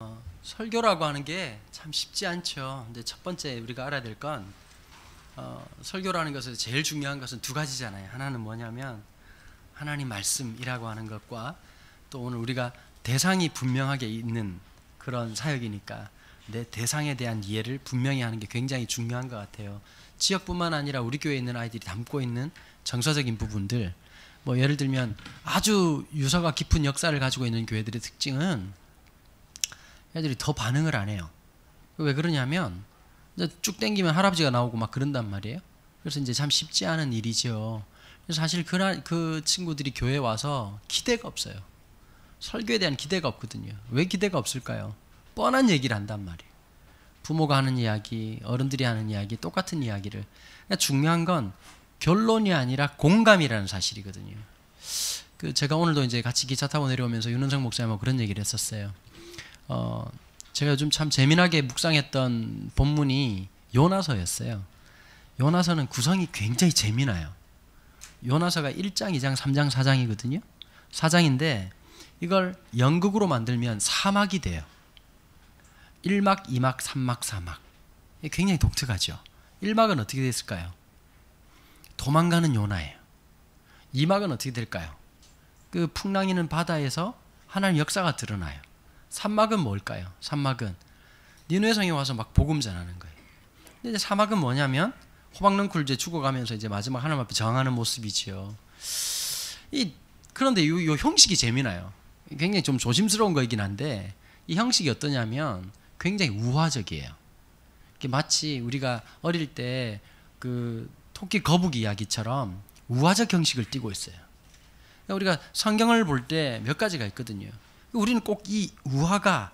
어, 설교라고 하는 게 참 쉽지 않죠. 근데 첫 번째 우리가 알아야 될건 어, 설교라는 것에서 제일 중요한 것은 두 가지잖아요. 하나는 뭐냐면 하나님 말씀이라고 하는 것과 또 오늘 우리가 대상이 분명하게 있는 그런 사역이니까 내 대상에 대한 이해를 분명히 하는 게 굉장히 중요한 것 같아요. 지역뿐만 아니라 우리 교회에 있는 아이들이 담고 있는 정서적인 부분들 뭐 예를 들면 아주 유서가 깊은 역사를 가지고 있는 교회들의 특징은 애들이 더 반응을 안 해요. 왜 그러냐면 이제 쭉 땡기면 할아버지가 나오고 막 그런단 말이에요. 그래서 이제 참 쉽지 않은 일이죠. 그래서 사실 그, 그 친구들이 교회 와서 기대가 없어요. 설교에 대한 기대가 없거든요. 왜 기대가 없을까요? 뻔한 얘기를 한단 말이에요. 부모가 하는 이야기, 어른들이 하는 이야기, 똑같은 이야기를. 그러니까 중요한 건 결론이 아니라 공감이라는 사실이거든요. 그 제가 오늘도 이제 같이 기차 타고 내려오면서 윤은성 목사님하고 그런 얘기를 했었어요. 어, 제가 요참 재미나게 묵상했던 본문이 요나서였어요. 요나서는 구성이 굉장히 재미나요. 요나서가 1장, 2장, 3장, 4장이거든요. 4장인데 이걸 연극으로 만들면 사막이 돼요. 1막, 2막, 3막, 4막. 굉장히 독특하죠. 1막은 어떻게 됐을까요? 도망가는 요나예요. 이막은 어떻게 될까요? 그 풍랑이는 바다에서 하나님 역사가 드러나요. 산막은 뭘까요? 산막은 니누의 성에 와서 막 복음 전하는 거예요. 근데 이제 사막은 뭐냐면 호박는 굴제 죽어가면서 이제 마지막 하나님 앞에 저하는 모습이지요. 이 그런데 요, 요 형식이 재미나요. 굉장히 좀 조심스러운 거이긴 한데 이 형식이 어떠냐면 굉장히 우화적이에요. 마치 우리가 어릴 때그 토끼 거북이 이야기처럼 우화적 형식을 띠고 있어요. 그러니까 우리가 성경을 볼 때 몇 가지가 있거든요. 우리는 꼭 이 우화가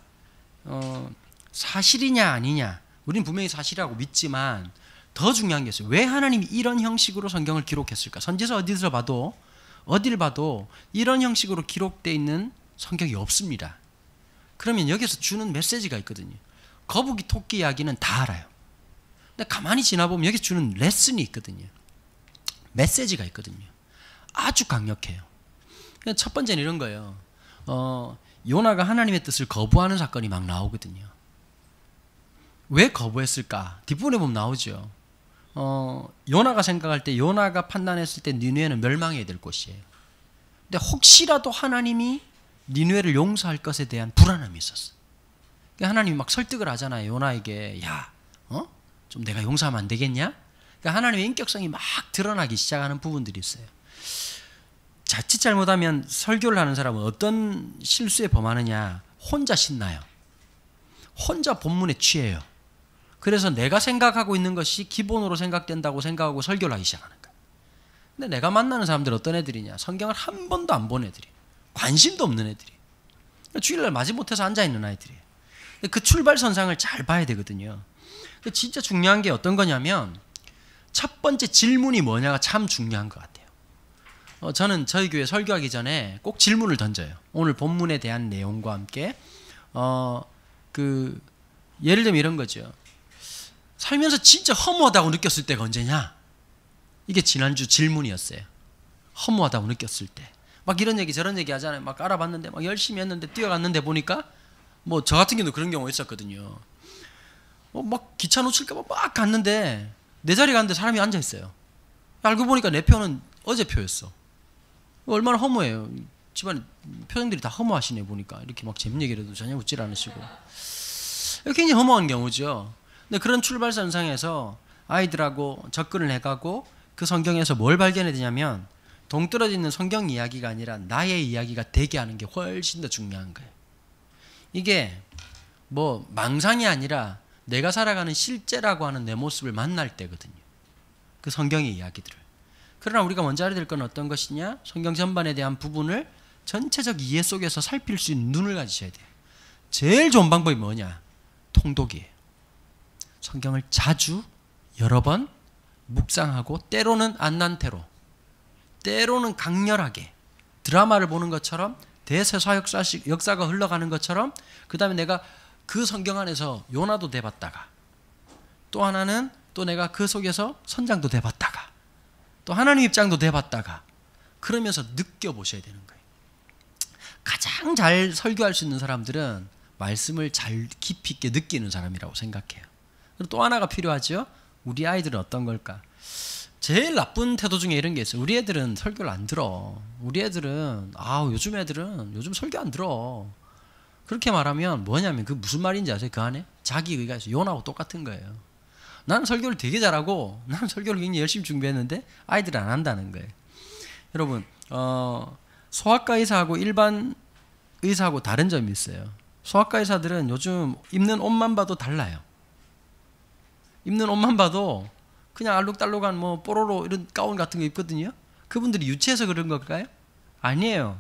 어, 사실이냐 아니냐 우리는 분명히 사실이라고 믿지만 더 중요한 게 있어요. 왜 하나님이 이런 형식으로 성경을 기록했을까? 선지서 어디서 봐도 어딜 봐도 이런 형식으로 기록되어 있는 성경이 없습니다. 그러면 여기서 주는 메시지가 있거든요. 거북이 토끼 이야기는 다 알아요. 근데 가만히 지나보면 여기 주는 레슨이 있거든요. 메시지가 있거든요. 아주 강력해요. 첫 번째는 이런 거예요. 어, 요나가 하나님의 뜻을 거부하는 사건이 막 나오거든요. 왜 거부했을까? 뒷부분에 보면 나오죠. 어, 요나가 생각할 때 요나가 판단했을 때 니누에는 멸망해야 될 곳이에요. 근데 혹시라도 하나님이 니누에를 용서할 것에 대한 불안함이 있었어. 그러니까 하나님이 막 설득을 하잖아요. 요나에게 야좀 내가 용서하면 안 되겠냐? 그러니까 하나님의 인격성이 막 드러나기 시작하는 부분들이 있어요. 자칫 잘못하면 설교를 하는 사람은 어떤 실수에 범하느냐? 혼자 신나요. 혼자 본문에 취해요. 그래서 내가 생각하고 있는 것이 기본으로 생각된다고 생각하고 설교를 하기 시작하는 거야. 근데 내가 만나는 사람들 어떤 애들이냐? 성경을 한 번도 안 본 애들이. 관심도 없는 애들이. 주일날 맞이못해서 앉아있는 아이들이에요. 그 출발선상을 잘 봐야 되거든요. 진짜 중요한 게 어떤 거냐면 첫 번째 질문이 뭐냐가 참 중요한 것 같아요. 어, 저는 저희 교회 설교하기 전에 꼭 질문을 던져요. 오늘 본문에 대한 내용과 함께 어, 그 예를 들면 이런 거죠. 살면서 진짜 허무하다고 느꼈을 때가 언제냐? 이게 지난주 질문이었어요. 허무하다고 느꼈을 때. 막 이런 얘기 저런 얘기 하잖아요. 막 알아봤는데 막 열심히 했는데 뛰어갔는데 보니까 뭐 저 같은 경우도 그런 경우 있었거든요. 어, 막 기차 놓칠까봐 막 갔는데 내 자리 갔는데 사람이 앉아 있어요. 알고 보니까 내 표는 어제 표였어. 얼마나 허무해요. 집안 표정들이 다 허무하시네 보니까 이렇게 막 재밌는 얘기를 해도 전혀 웃질 않으시고 굉장히 허무한 경우죠. 근데 그런 출발선상에서 아이들하고 접근을 해가고 그 성경에서 뭘 발견해야 되냐면 동떨어지는 성경 이야기가 아니라 나의 이야기가 되게 하는 게 훨씬 더 중요한 거예요. 이게 뭐 망상이 아니라 내가 살아가는 실제라고 하는 내 모습을 만날 때거든요. 그 성경의 이야기들을. 그러나 우리가 먼저 알아야 될 건 어떤 것이냐? 성경 전반에 대한 부분을 전체적 이해 속에서 살필 수 있는 눈을 가지셔야 돼요. 제일 좋은 방법이 뭐냐? 통독이에요. 성경을 자주 여러 번 묵상하고 때로는 안난태로 때로는 강렬하게 드라마를 보는 것처럼 대세사 역사식 역사가 흘러가는 것처럼 그다음에 내가 그 성경 안에서 요나도 돼봤다가 또 하나는 또 내가 그 속에서 선장도 돼봤다가 또 하나님 입장도 돼봤다가 그러면서 느껴보셔야 되는 거예요. 가장 잘 설교할 수 있는 사람들은 말씀을 잘 깊이 있게 느끼는 사람이라고 생각해요. 그리고 또 하나가 필요하죠. 우리 아이들은 어떤 걸까? 제일 나쁜 태도 중에 이런 게 있어요. 우리 애들은 설교를 안 들어. 우리 애들은 아 요즘 애들은 요즘 설교 안 들어. 그렇게 말하면 뭐냐면 그 무슨 말인지 아세요? 그 안에 자기 의가 있어. 요나하고 똑같은 거예요. 나는 설교를 되게 잘하고 나는 설교를 굉장히 열심히 준비했는데 아이들이 안 한다는 거예요. 여러분 어, 소아과 의사하고 일반 의사하고 다른 점이 있어요. 소아과 의사들은 요즘 입는 옷만 봐도 달라요. 입는 옷만 봐도 그냥 알록달록한 뭐 뽀로로 이런 가운 같은 거 입거든요. 그분들이 유치해서 그런 걸까요? 아니에요.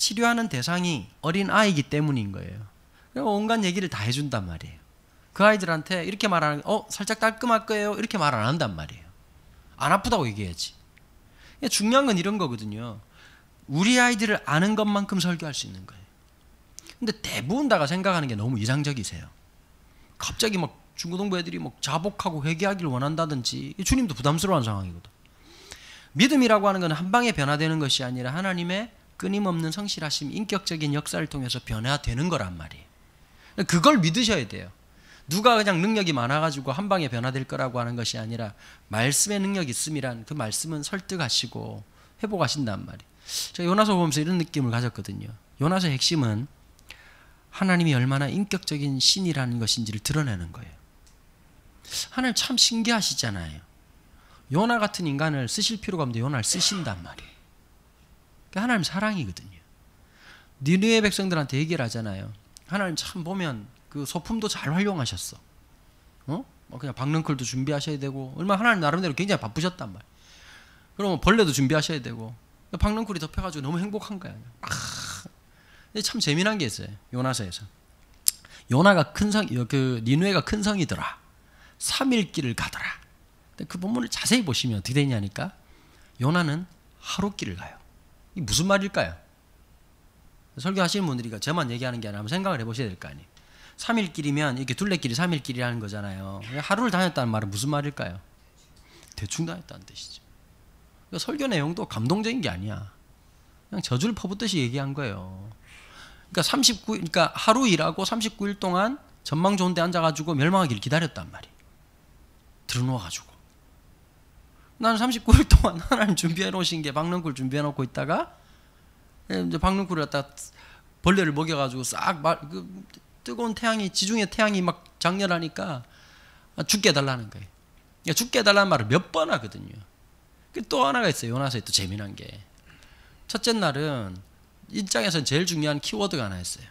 치료하는 대상이 어린 아이이기 때문인 거예요. 온갖 얘기를 다 해준단 말이에요. 그 아이들한테 이렇게 말하는, 어, 살짝 깔끔할 거예요. 이렇게 말 안 한단 말이에요. 안 아프다고 얘기해야지. 중요한 건 이런 거거든요. 우리 아이들을 아는 것만큼 설교할 수 있는 거예요. 근데 대부분 다가 생각하는 게 너무 이상적이세요. 갑자기 막 중고등부 애들이 막 자복하고 회개하기를 원한다든지 주님도 부담스러운 상황이거든. 믿음이라고 하는 건 한 방에 변화되는 것이 아니라 하나님의 끊임없는 성실하심, 인격적인 역사를 통해서 변화되는 거란 말이에요. 그걸 믿으셔야 돼요. 누가 그냥 능력이 많아가지고 한 방에 변화될 거라고 하는 것이 아니라 말씀의 능력이 있음이란 그 말씀은 설득하시고 회복하신단 말이에요. 제가 요나서 보면서 이런 느낌을 가졌거든요. 요나서의 핵심은 하나님이 얼마나 인격적인 신이라는 것인지를 드러내는 거예요. 하나님 참 신기하시잖아요. 요나 같은 인간을 쓰실 필요가 없는데 요나를 쓰신단 말이에요. 그러니까 하나님 사랑이거든요. 니느웨 백성들한테 얘기를 하잖아요. 하나님 참 보면 그 소품도 잘 활용하셨어. 어? 뭐 그냥 박능클도 준비하셔야 되고 얼마 하나님 나름대로 굉장히 바쁘셨단 말. 그러면 벌레도 준비하셔야 되고 박능클이 덮여가지고 너무 행복한 거야. 아, 참 재미난 게 있어요. 요나서에서 요나가 큰 성 그 니누에가 큰 성이더라. 3일 길을 가더라. 그 본문을 자세히 보시면 어떻게 되냐니까 요나는 하루 길을 가요. 이 무슨 말일까요? 설교하시는 분들이 저만 얘기하는 게 아니라 한번 생각을 해보셔야 될 거 아니에요. 3일끼리면 이렇게 둘레길이 3일끼리라는 거잖아요. 하루를 다녔다는 말은 무슨 말일까요? 대충 다녔다는 뜻이죠. 그러니까 설교 내용도 감동적인 게 아니야. 그냥 저주를 퍼붓듯이 얘기한 거예요. 그러니까 39, 그러니까 하루 일하고 39일 동안 전망 좋은 데 앉아가지고 멸망하기를 기다렸단 말이에요. 들어놓아가지고. 나는 39일 동안 하나님 준비해 놓으신 게 박능굴 준비해 놓고 있다가 예, 이제 박능굴을 갖다 벌레를 먹여가지고 싹 말, 그, 뜨거운 태양이 지중해 태양이 막 장렬하니까 아, 죽게 해 달라는 거예요. 그러니까 죽게 해 달라는 말을 몇 번 하거든요. 또 하나가 있어요. 요나서에 또 재미난 게 첫째 날은 일장에서 제일 중요한 키워드가 하나 있어요.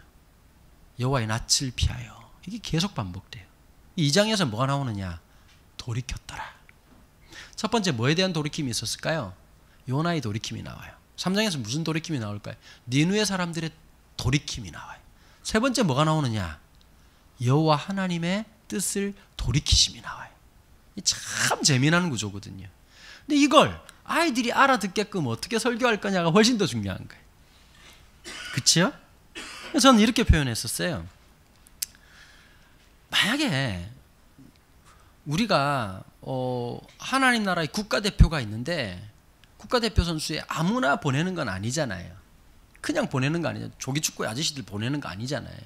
여호와의 낯을 피하여 이게 계속 반복돼요. 이장에서 뭐가 나오느냐? 돌이켰더라. 첫 번째 뭐에 대한 돌이킴이 있었을까요? 요나의 돌이킴이 나와요. 3장에서 무슨 돌이킴이 나올까요? 니누의 사람들의 돌이킴이 나와요. 세 번째 뭐가 나오느냐? 여호와 하나님의 뜻을 돌이키심이 나와요. 참 재미난 구조거든요. 근데 이걸 아이들이 알아듣게끔 어떻게 설교할 거냐가 훨씬 더 중요한 거예요. 그치요? 저는 이렇게 표현했었어요. 만약에 우리가 어, 하나님 나라의 국가대표가 있는데 국가대표 선수에 아무나 보내는 건 아니잖아요. 그냥 보내는 거 아니에요. 조기축구 아저씨들 보내는 거 아니잖아요.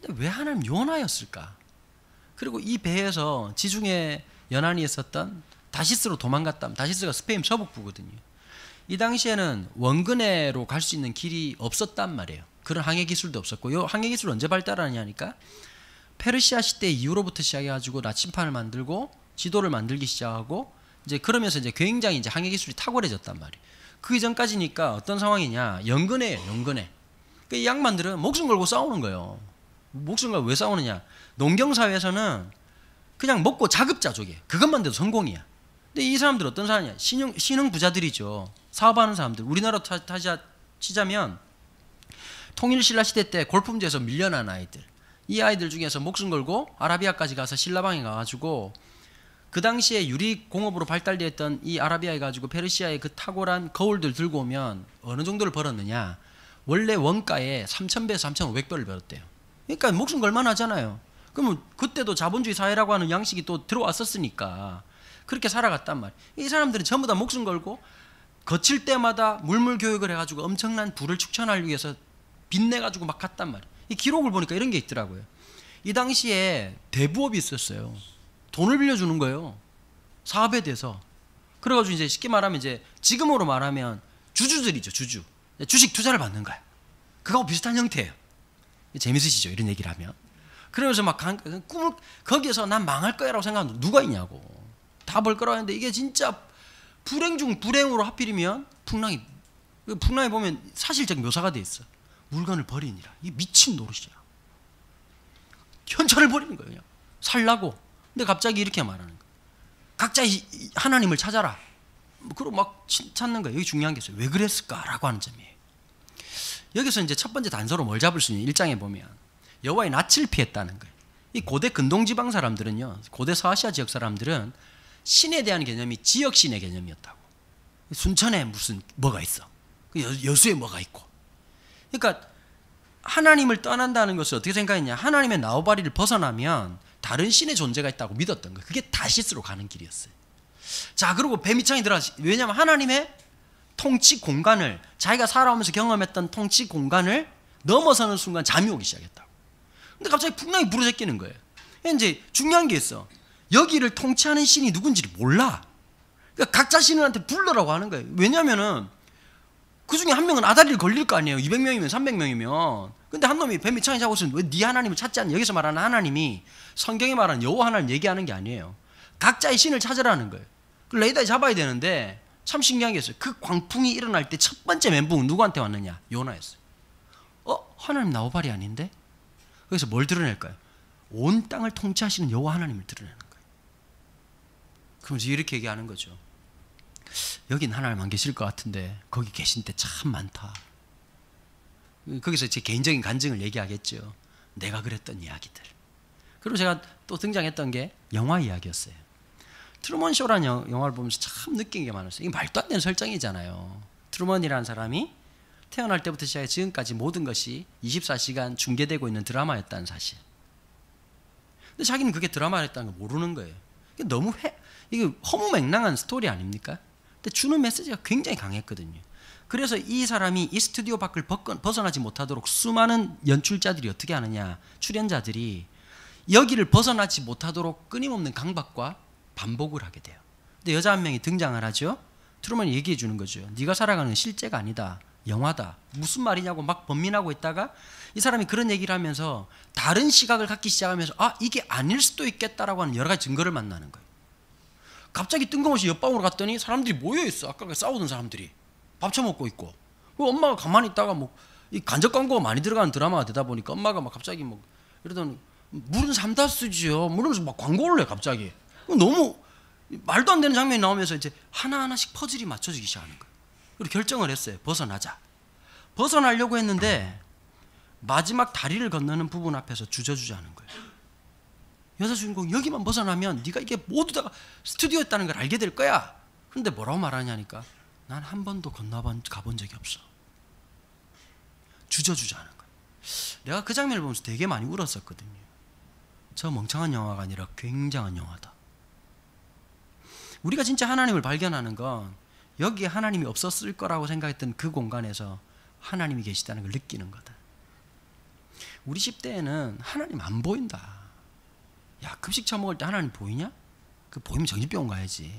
근데 왜 하나님 요나였을까? 그리고 이 배에서 지중해 연안이 있었던 다시스로 도망갔다면 다시스가 스페인 서북부거든요. 이 당시에는 원근해로 갈 수 있는 길이 없었단 말이에요. 그런 항해 기술도 없었고 요 항해 기술 언제 발달하냐 하니까 페르시아 시대 이후로부터 시작해 가지고 나침판을 만들고 지도를 만들기 시작하고 이제 그러면서 이제 굉장히 이제 항해 기술이 탁월해졌단 말이에요. 그 이전까지니까 어떤 상황이냐 연근해요 연근해. 그이 그러니까 양반들은 목숨 걸고 싸우는 거예요. 목숨 걸고 왜 싸우느냐? 농경 사회에서는 그냥 먹고 자급자족이에요. 그것만 돼도 성공이야. 근데 이 사람들 어떤 사람이냐? 신흥 신흥 부자들이죠. 사업하는 사람들. 우리나라 타자 치자면 통일 신라 시대 때 골품제에서 밀려난 아이들. 이 아이들 중에서 목숨 걸고 아라비아까지 가서 신라방에 가가지고 그 당시에 유리 공업으로 발달되었던 이 아라비아에 가지고 페르시아의 그 탁월한 거울들 들고 오면 어느 정도를 벌었느냐? 원래 원가에 3,000배에서 3,500배를 벌었대요. 그러니까 목숨 걸만 하잖아요. 그러면 그때도 자본주의 사회라고 하는 양식이 또 들어왔었으니까 그렇게 살아갔단 말이에요. 이 사람들은 전부 다 목숨 걸고 거칠 때마다 물물 교육을 해가지고 엄청난 부를 축천하기 위해서 빚내가지고 막 갔단 말이에요. 이 기록을 보니까 이런 게 있더라고요. 이 당시에 대부업이 있었어요. 돈을 빌려주는 거예요. 사업에 대해서. 그래가지고 이제 쉽게 말하면 이제 지금으로 말하면 주주들이죠, 주주. 주식 투자를 받는 거야. 그거하고 비슷한 형태예요. 재밌으시죠? 이런 얘기를 하면. 그러면서 막 꿈을, 거기에서 난 망할 거야 라고 생각하는 누가 있냐고. 다볼 거라 하는데 이게 진짜 불행 중 불행으로 하필이면 풍랑이, 그 풍랑에 보면 사실적 묘사가 돼 있어. 물건을 버리니라. 이 미친 노릇이야. 현찰을 버리는 거예요. 살라고. 근데 갑자기 이렇게 말하는 거예요. 각자 하나님을 찾아라. 뭐 그럼 막 찾는 거예요. 여기 중요한 게 있어요. 왜 그랬을까라고 하는 점이에요. 여기서 이제 첫 번째 단서로 뭘 잡을 수 있냐? 1장에 보면 여호와의 낯을 피했다는 거예요. 이 고대 근동지방 사람들은요. 고대 서아시아 지역 사람들은 신에 대한 개념이 지역신의 개념이었다고. 순천에 무슨 뭐가 있어. 그 여수에 뭐가 있고. 그러니까 하나님을 떠난다는 것을 어떻게 생각했냐? 하나님의 나오바리를 벗어나면 다른 신의 존재가 있다고 믿었던 거예요. 그게 다시스로 가는 길이었어요. 자, 그리고 뱀이창이 들어가시, 왜냐하면 하나님의 통치 공간을 자기가 살아오면서 경험했던 통치 공간을 넘어서는 순간 잠이 오기 시작했다고. 근데 갑자기 분명히 부르제끼는 거예요. 이제 중요한 게 있어. 여기를 통치하는 신이 누군지를 몰라. 그러니까 각자 신한테 불러라고 하는 거예요. 왜냐면은 그 중에 한 명은 아다리를 걸릴 거 아니에요. 200명이면 300명이면. 근데 한 놈이 뱀이 창에 자고 있으면 왜네 하나님을 찾지 않냐? 여기서 말하는 하나님이 성경에 말하는 여호와 하나님 얘기하는 게 아니에요. 각자의 신을 찾으라는 거예요. 레이더에 잡아야 되는데 참 신기한 게 있어요. 그 광풍이 일어날 때 첫 번째 멘붕은 누구한테 왔느냐? 요나였어요. 어? 하나님 나오발이 아닌데? 그래서 뭘 드러낼까요? 온 땅을 통치하시는 여호와 하나님을 드러내는 거예요. 그러면서 이렇게 얘기하는 거죠. 여긴 하나님 안 계실 것 같은데 거기 계신 때참 많다. 거기서 제 개인적인 간증을 얘기하겠죠. 내가 그랬던 이야기들. 그리고 제가 또 등장했던 게 영화 이야기였어요. 트루먼 쇼라는 영화를 보면서 참 느낀 게 많았어요. 이 말도 안 되는 설정이잖아요. 트루먼이라는 사람이 태어날 때부터 시작해 지금까지 모든 것이 24시간 중계되고 있는 드라마였다는 사실. 근데 자기는 그게 드라마였다는 걸 모르는 거예요. 너무 해, 이게 허무맹랑한 스토리 아닙니까? 근데 주는 메시지가 굉장히 강했거든요. 그래서 이 사람이 이 스튜디오 밖을 벗어나지 못하도록 수많은 연출자들이 어떻게 하느냐 출연자들이 여기를 벗어나지 못하도록 끊임없는 강박과 반복을 하게 돼요. 근데 여자 한 명이 등장을 하죠. 트루먼이 얘기해 주는 거죠. 네가 살아가는 실제가 아니다. 영화다. 무슨 말이냐고 막 범민하고 있다가 이 사람이 그런 얘기를 하면서 다른 시각을 갖기 시작하면서 아 이게 아닐 수도 있겠다라고 하는 여러 가지 증거를 만나는 거예요. 갑자기 뜬금없이 옆방으로 갔더니 사람들이 모여 있어. 아까 그 싸우던 사람들이. 밥쳐먹고 있고 그 엄마가 가만히 있다가 뭐 이 간접 광고가 많이 들어가는 드라마가 되다 보니까 엄마가 막 갑자기 뭐 이러던 물은 삼다수지요 물으면서 막 광고를 해 갑자기 그 너무 말도 안 되는 장면이 나오면서 이제 하나하나씩 퍼즐이 맞춰지기 시작하는 거예요 그리고 결정을 했어요 벗어나자 벗어나려고 했는데 마지막 다리를 건너는 부분 앞에서 주저주저하는 거예요 여자 주인공 여기만 벗어나면 네가 이게 모두 다 스튜디오였다는 걸 알게 될 거야 근데 뭐라고 말하냐니까 난한 번도 건너본 가본 적이 없어. 주저주저 하는 거야. 내가 그 장면을 보면서 되게 많이 울었었거든요. 저 멍청한 영화가 아니라 굉장한 영화다. 우리가 진짜 하나님을 발견하는 건 여기에 하나님이 없었을 거라고 생각했던 그 공간에서 하나님이 계시다는 걸 느끼는 거다. 우리 1 0대에는 하나님 안 보인다. 야, 급식 처먹을 때 하나님 보이냐? 그 보이면 정신병원 가야지.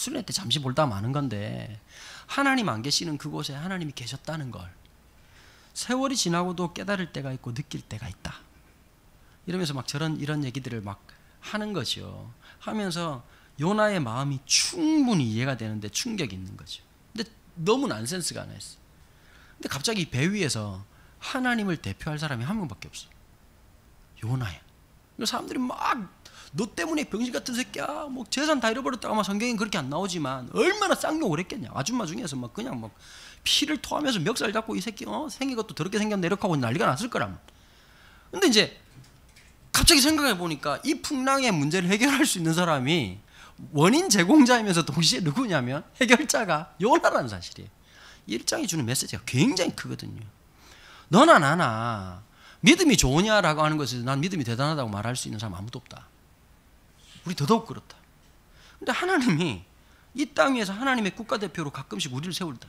수련회 때 잠시 볼다 마는 건데 하나님 안 계시는 그곳에 하나님이 계셨다는 걸 세월이 지나고도 깨달을 때가 있고 느낄 때가 있다. 이러면서 막 저런 이런 얘기들을 막 하는 거죠. 하면서 요나의 마음이 충분히 이해가 되는데 충격이 있는 거죠. 근데 너무 난센스가 안했어 근데 갑자기 배 위에서 하나님을 대표할 사람이 한 명밖에 없어. 요나야. 이 사람들이 막너 때문에 병신 같은 새끼야. 뭐 재산 다 잃어버렸다. 아마 성경엔 그렇게 안 나오지만 얼마나 쌍욕을 했겠냐. 아줌마 중에서 막 그냥 막 피를 토하면서 멱살 잡고 이 새끼 어 생긴 것도 더럽게 생겼네 이렇게 하고 난리가 났을 거람. 근데 이제 갑자기 생각해 보니까 이 풍랑의 문제를 해결할 수 있는 사람이 원인 제공자이면서 동시에 누구냐면 해결자가 요나라는 사실이에요. 일장이 주는 메시지가 굉장히 크거든요. 너나 나나 믿음이 좋으냐라고 하는 것에서 난 믿음이 대단하다고 말할 수 있는 사람 아무도 없다. 우리 더더욱 그렇다. 근데 하나님이 이 땅 위에서 하나님의 국가대표로 가끔씩 우리를 세울다.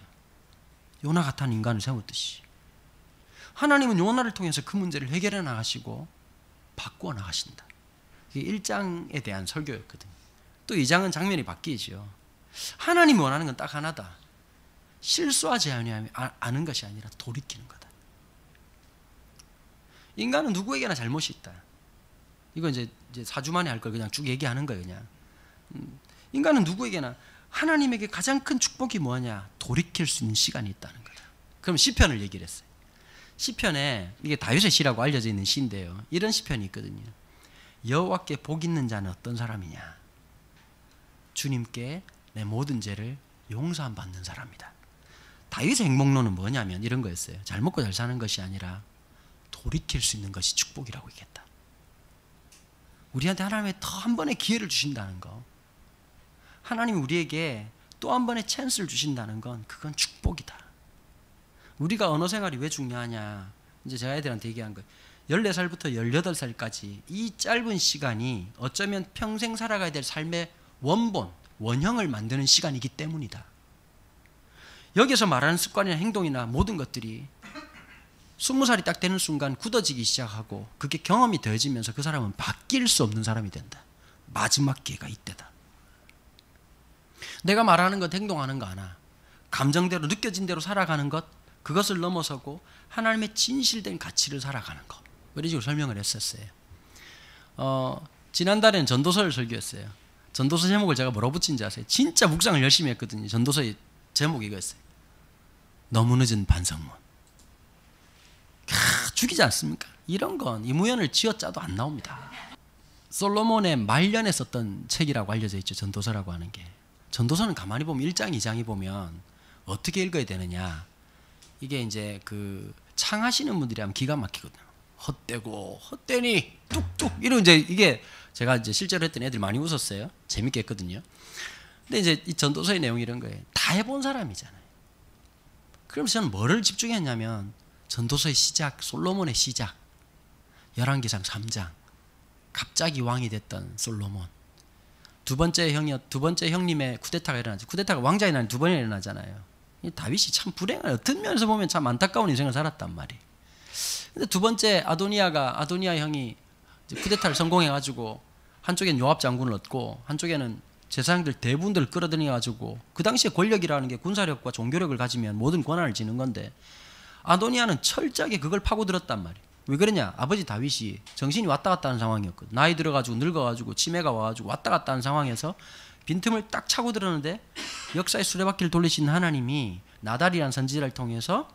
요나 같은 인간을 세웠듯이. 하나님은 요나를 통해서 그 문제를 해결해 나가시고 바꾸어 나가신다. 이게 1장에 대한 설교였거든또 2장은 장면이 바뀌지요. 하나님이 원하는 건 딱 하나다. 실수하지 아, 않는 것이 아니라 돌이키는 거다. 인간은 누구에게나 잘못이 있다. 이거 이제 이제 4주 만에 할 걸 그냥 쭉 얘기하는 거예요, 그냥. 음, 인간은 누구에게나 하나님에게 가장 큰 축복이 뭐냐? 돌이킬 수 있는 시간이 있다는 거다. 그럼 시편을 얘기를 했어요. 시편에 이게 다윗의 시라고 알려져 있는 시인데요. 이런 시편이 있거든요. 여호와께 복 있는 자는 어떤 사람이냐? 주님께 내 모든 죄를 용서함 받는 사람이다. 다윗의 행복론은 뭐냐면 이런 거였어요. 잘 먹고 잘 사는 것이 아니라 돌이킬 수 있는 것이 축복이라고 얘기했다. 우리한테 하나님의 더한 번의 기회를 주신다는 거. 하나님이 우리에게 또 한 번의 찬스를 주신다는 건 그건 축복이다. 우리가 언어 생활이 왜 중요하냐. 이제 제가 애들한테 얘기한 거 14살부터 18살까지 이 짧은 시간이 어쩌면 평생 살아가야 될 삶의 원본, 원형을 만드는 시간이기 때문이다. 여기서 말하는 습관이나 행동이나 모든 것들이 스무 살이 딱 되는 순간 굳어지기 시작하고 그게 경험이 더해지면서 그 사람은 바뀔 수 없는 사람이 된다. 마지막 기회가 이때다. 내가 말하는 것 행동하는 거 하나 감정대로 느껴진 대로 살아가는 것 그것을 넘어서고 하나님의 진실된 가치를 살아가는 것 이런 식으로 설명을 했었어요. 어, 지난달에는 전도서를 설교했어요. 전도서 제목을 제가 뭐라 붙인지 아세요? 진짜 묵상을 열심히 했거든요. 전도서의 제목이 이거였어요. 너무 늦은 반성문. 죽이지 않습니까? 이런 건 이무연을 지었자도안 나옵니다. 솔로몬의 말년에 썼던 책이라고 알려져 있죠. 전도서라고 하는 게. 전도서는 가만히 보면 1장, 2장이 보면 어떻게 읽어야 되느냐. 이게 이제 그 창하시는 분들이 하면 기가 막히거든요. 헛되고 헛되니 뚝뚝 이런 이제 이게 제가 이제 실제로 했던 애들 많이 웃었어요. 재밌게 했거든요. 근데 이제 이 전도서의 내용이 이런 거예요. 다 해본 사람이잖아요. 그럼 저는 뭐를 집중했냐면 전도서의 시작, 솔로몬의 시작, 열1기상 3장, 갑자기 왕이 됐던 솔로몬. 두 번째 형이 두 번째 형님의 쿠데타가 일어나죠. 쿠데타가 왕자의 난두 번이 일어나잖아요. 이 다윗이 참 불행한 어떤 면에서 보면 참 안타까운 인생을 살았단 말이에요. 근데 두 번째 아도니아가 아도니아 형이 쿠데타를 성공해 가지고 한쪽엔 요압 장군을 얻고 한쪽에는 제사장들 대부분들 끌어들여 가지고 그 당시에 권력이라는 게 군사력과 종교력을 가지면 모든 권한을 지는 건데 아도니아는 철저하게 그걸 파고들었단 말이에요. 왜 그러냐? 아버지 다윗이 정신이 왔다 갔다 하는 상황이었거든. 나이 들어가지고 늙어가지고 치매가 와가지고 왔다 갔다 하는 상황에서 빈틈을 딱 차고 들었는데 역사의 수레바퀴를 돌리신 하나님이 나달이라는 선지자를 통해서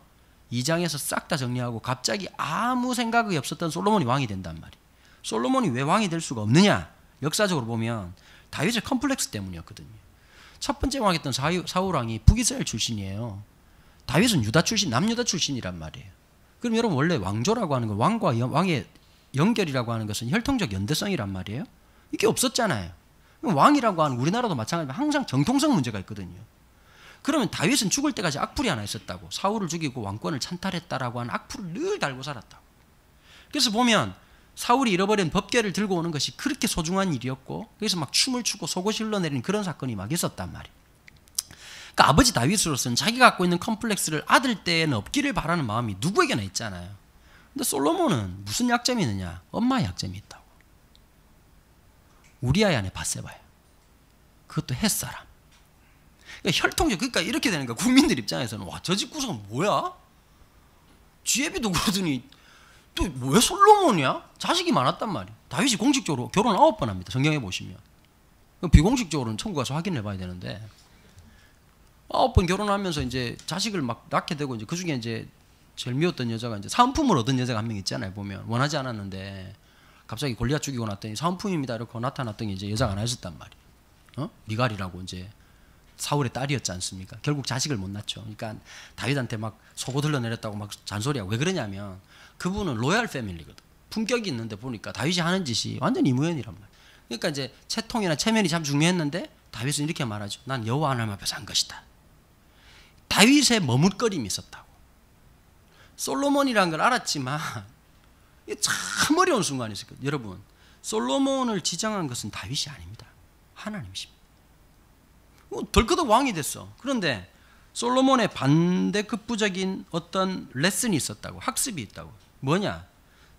2장에서 싹 다 정리하고 갑자기 아무 생각이 없었던 솔로몬이 왕이 된단 말이에요. 솔로몬이 왜 왕이 될 수가 없느냐? 역사적으로 보면 다윗의 컴플렉스 때문이었거든요. 첫 번째 왕했던 사울 왕이 북이스라엘 출신이에요. 다윗은 유다 출신, 남유다 출신이란 말이에요. 그럼 여러분 원래 왕조라고 하는 건 왕과 영, 왕의 연결이라고 하는 것은 혈통적 연대성이란 말이에요. 이게 없었잖아요. 왕이라고 하는 우리나라도 마찬가지로 항상 정통성 문제가 있거든요. 그러면 다윗은 죽을 때까지 악플이 하나 있었다고 사울을 죽이고 왕권을 찬탈했다라고 하는 악플을 늘 달고 살았다고. 그래서 보면 사울이 잃어버린 법궤를 들고 오는 것이 그렇게 소중한 일이었고 그래서 막 춤을 추고 속옷이 흘러내리는 그런 사건이 막 있었단 말이에요. 그러니까 아버지 다윗으로서는 자기가 갖고 있는 컴플렉스를 아들 때에는 없기를 바라는 마음이 누구에게나 있잖아요. 근데 솔로몬은 무슨 약점이 있느냐? 엄마의 약점이 있다고. 우리 아이 안에 바세바요 그것도 햇사람. 그러니까 혈통적 그러니까 이렇게 되는 거야. 국민들 입장에서는 와 저 집 구성은 뭐야? 지혜비도 그러더니 또 왜 솔로몬이야? 자식이 많았단 말이야. 다윗이 공식적으로 결혼 아홉 번 합니다. 성경에 보시면. 비공식적으로는 천국 가서 확인해 봐야 되는데 아홉 번 결혼하면서 이제 자식을 막 낳게 되고 이제 그 중에 이제 제일 미웠던 여자가 이제 사은품을 얻은 여자가 한 명 있잖아요 보면 원하지 않았는데 갑자기 골리앗 죽이고 났더니 사은품입니다 이렇게 나타났더니 이제 여자가 나 하셨단 말이에요. 어? 미갈이라고 이제 사울의 딸이었지 않습니까? 결국 자식을 못 낳죠. 그러니까 다윗한테 막 속옷 흘러내렸다고 막 잔소리하고 왜 그러냐면 그분은 로얄 패밀리거든. 품격이 있는데 보니까 다윗이 하는 짓이 완전 이무연이란 말이에요 그러니까 이제 채통이나 체면이 참 중요했는데 다윗은 이렇게 말하죠. 난 여호와 하나님 앞에서 한 것이다. 다윗의 머뭇거림이 있었다고. 솔로몬이란 걸 알았지만 참 어려운 순간이 있었거든요. 여러분 솔로몬을 지정한 것은 다윗이 아닙니다. 하나님이십니다. 덜커덕 뭐 왕이 됐어. 그런데 솔로몬의 반대급부적인 어떤 레슨이 있었다고 학습이 있다고 뭐냐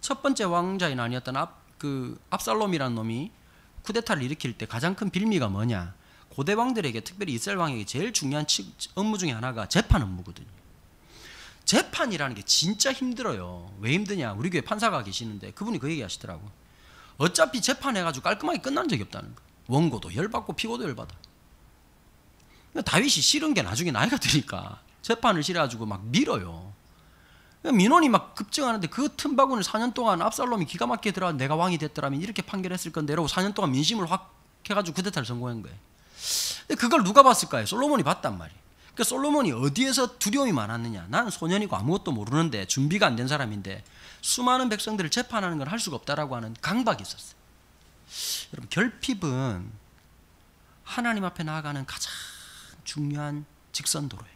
첫 번째 왕자인 아니었던 앞, 그 압살롬이라는 놈이 쿠데타를 일으킬 때 가장 큰 빌미가 뭐냐 고대 왕들에게 특별히 이스라엘 왕에게 제일 중요한 업무 중에 하나가 재판 업무거든요. 재판이라는 게 진짜 힘들어요. 왜 힘드냐? 우리 교회 판사가 계시는데 그분이 그 얘기 하시더라고. 어차피 재판해가지고 깔끔하게 끝난 적이 없다는 거. 원고도 열받고 피고도 열받아. 다윗이 싫은 게 나중에 나이가 드니까 재판을 싫어가지고 막 밀어요. 그러니까 민원이 막 급증하는데 그 틈바구니를 4년 동안 압살롬이 기가 막히게 들어 가 내가 왕이 됐더라면 이렇게 판결했을 건데 이러고 4년 동안 민심을 확 해가지고 구대타를 성공한 거예요. 그걸 누가 봤을까요? 솔로몬이 봤단 말이에요. 그 솔로몬이 어디에서 두려움이 많았느냐? 나 소년이고 아무것도 모르는데 준비가 안 된 사람인데 수많은 백성들을 재판하는 걸할 수가 없다라고 하는 강박이 있었어요. 여러분 결핍은 하나님 앞에 나아가는 가장 중요한 직선도로예요.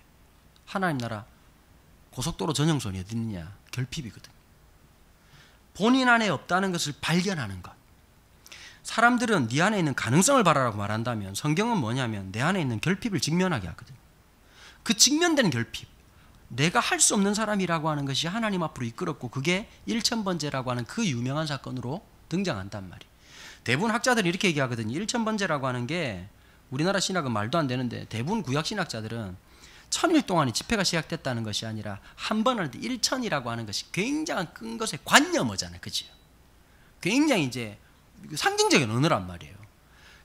하나님 나라 고속도로 전용선이 어디 있느냐? 결핍이거든. 본인 안에 없다는 것을 발견하는 것. 사람들은 네 안에 있는 가능성을 바라라고 말한다면 성경은 뭐냐면 내 안에 있는 결핍을 직면하게 하거든. 그 직면된 결핍. 내가 할 수 없는 사람이라고 하는 것이 하나님 앞으로 이끌었고 그게 일천번제라고 하는 그 유명한 사건으로 등장한단 말이에요. 대부분 학자들이 이렇게 얘기하거든요. 일천번제라고 하는 게 우리나라 신학은 말도 안 되는데 대부분 구약 신학자들은 천일 동안에 집회가 시작됐다는 것이 아니라 한번할때 일천이라고 하는 것이 굉장한 큰 것에 관념어잖아요. 그죠? 굉장히 이제 상징적인 언어란 말이에요.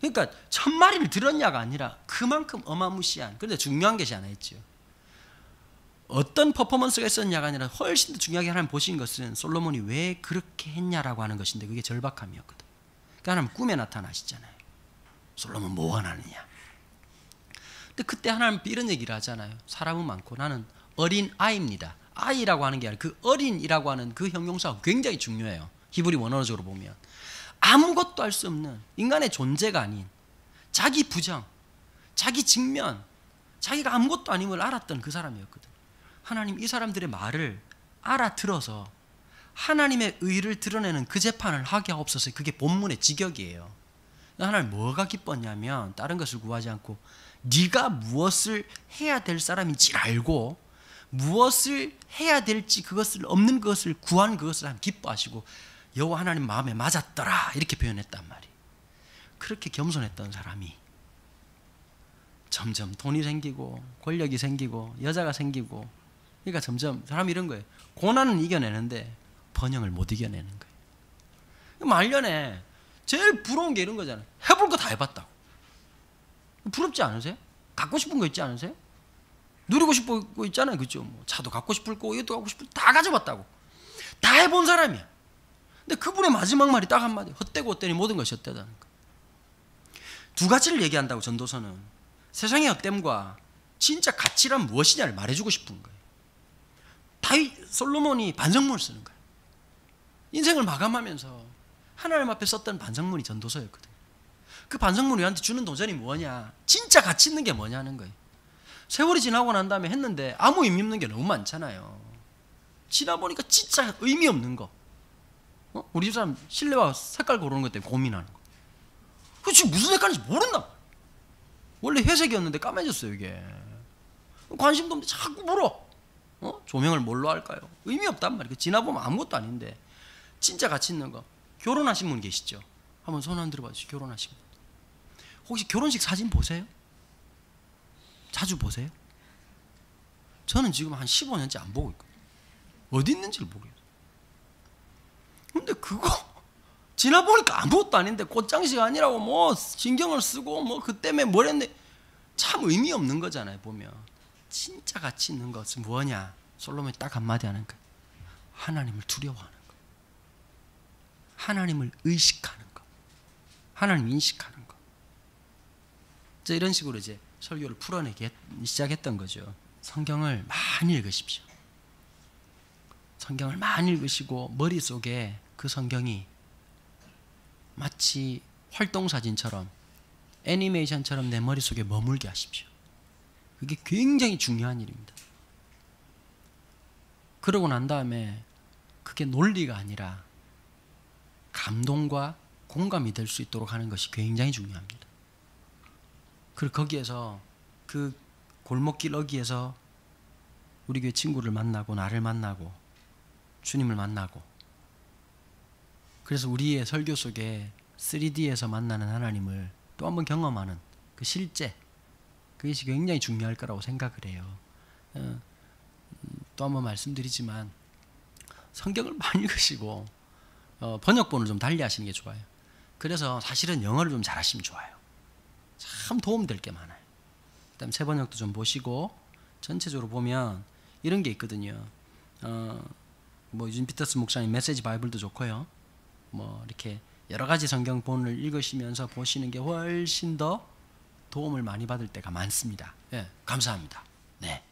그러니까 천 마리를 들었냐가 아니라 그만큼 어마무시한. 그런데 중요한 것이 하나 있죠. 어떤 퍼포먼스가 있었냐가 아니라 훨씬 더 중요하게 하나님 보신 것은 솔로몬이 왜 그렇게 했냐라고 하는 것인데 그게 절박함이었거든. 그러니까 하나님 꿈에 나타나시잖아요. 솔로몬 뭐가 나느냐. 근데 그때 하나님 이런 얘기를 하잖아요. 사람은 많고 나는 어린 아입니다. 아이라고 하는 게 아니라 그 어린이라고 하는 그 형용사가 굉장히 중요해요. 히브리 원어적으로 보면. 아무것도 할 수 없는 인간의 존재가 아닌 자기 부정, 자기 직면, 자기가 아무것도 아님을 알았던 그 사람이었거든. 하나님 이 사람들의 말을 알아들어서 하나님의 의를 드러내는 그 재판을 하게 하옵소서 그게 본문의 직역이에요. 하나님 뭐가 기뻤냐면 다른 것을 구하지 않고 네가 무엇을 해야 될 사람인지 알고 무엇을 해야 될지 그것을 없는 것을 구한 그것을 기뻐하시고 여호와 하나님 마음에 맞았더라 이렇게 표현했단 말이에요. 그렇게 겸손했던 사람이 점점 돈이 생기고 권력이 생기고 여자가 생기고 그러니까 점점 사람 이런 거예요. 고난은 이겨내는데 번영을 못 이겨내는 거예요. 말년에 제일 부러운 게 이런 거잖아요. 해볼 거 다 해봤다고. 부럽지 않으세요? 갖고 싶은 거 있지 않으세요? 누리고 싶은 거 있잖아요. 그죠? 뭐 차도 갖고 싶을 거, 이것도 갖고 싶을 거다 가져봤다고. 다 해본 사람이야. 근데 그분의 마지막 말이 딱 한마디. 헛되고 헛되니 모든 것이 헛되다는 거. 두 가지를 얘기한다고 전도서는 세상의 헛됨과 진짜 가치란 무엇이냐를 말해주고 싶은 거예요. 다이 솔로몬이 반성문을 쓰는 거예요. 인생을 마감하면서 하나님 앞에 썼던 반성문이 전도서였거든. 요그 반성문 우리한테 주는 도전이 뭐냐? 진짜 가치 있는 게 뭐냐는 거예요. 세월이 지나고 난 다음에 했는데 아무 의미 없는 게 너무 많잖아요. 지나 보니까 진짜 의미 없는 거. 어? 우리 집사람 실내화 색깔 고르는 것 때문에 고민하는 거. 그 지금 무슨 색깔인지 모른다. 원래 회색이었는데 까매졌어요 이게. 관심도 없는데 자꾸 물어. 어? 조명을 뭘로 할까요? 의미 없단 말이에요. 그 지나보면 아무것도 아닌데 진짜 가치 있는 거. 결혼하신 분 계시죠? 한번 손 안 들어봐 주시 결혼하신 분. 혹시 결혼식 사진 보세요? 자주 보세요? 저는 지금 한 15년째 안 보고 있고 어디 있는지를 모르요 근데 그거 지나보니까 아무것도 아닌데 곧장식 아니라고 뭐 신경을 쓰고 뭐그 때문에 뭘 했는데 참 의미 없는 거잖아요 보면 진짜 가치 있는 것은 뭐냐 솔로몬이 딱 한마디 하는 거예요 하나님을 두려워하는 거 하나님을 의식하는 거 하나님 인식하는 거 이제 이런 식으로 이제 설교를 풀어내기 시작했던 거죠 성경을 많이 읽으십시오 성경을 많이 읽으시고 머릿속에 그 성경이 마치 활동사진처럼 애니메이션처럼 내 머릿속에 머물게 하십시오. 그게 굉장히 중요한 일입니다. 그러고 난 다음에 그게 논리가 아니라 감동과 공감이 될 수 있도록 하는 것이 굉장히 중요합니다. 그리고 거기에서 그 골목길 어기에서 우리 교회 친구를 만나고 나를 만나고 주님을 만나고 그래서 우리의 설교 속에 3D에서 만나는 하나님을 또 한 번 경험하는 그 실제 그것이 굉장히 중요할 거라고 생각을 해요. 어, 음, 또 한 번 말씀드리지만 성경을 많이 읽으시고 어, 번역본을 좀 달리하시는 게 좋아요. 그래서 사실은 영어를 좀 잘하시면 좋아요. 참 도움될 게 많아요. 그다음 새 번역도 좀 보시고 전체적으로 보면 이런 게 있거든요. 어, 뭐 유진 피터스 목사님 메시지 바이블도 좋고요. 뭐 이렇게 여러 가지 성경본을 읽으시면서 보시는 게 훨씬 더 도움을 많이 받을 때가 많습니다. 예, 감사합니다. 네.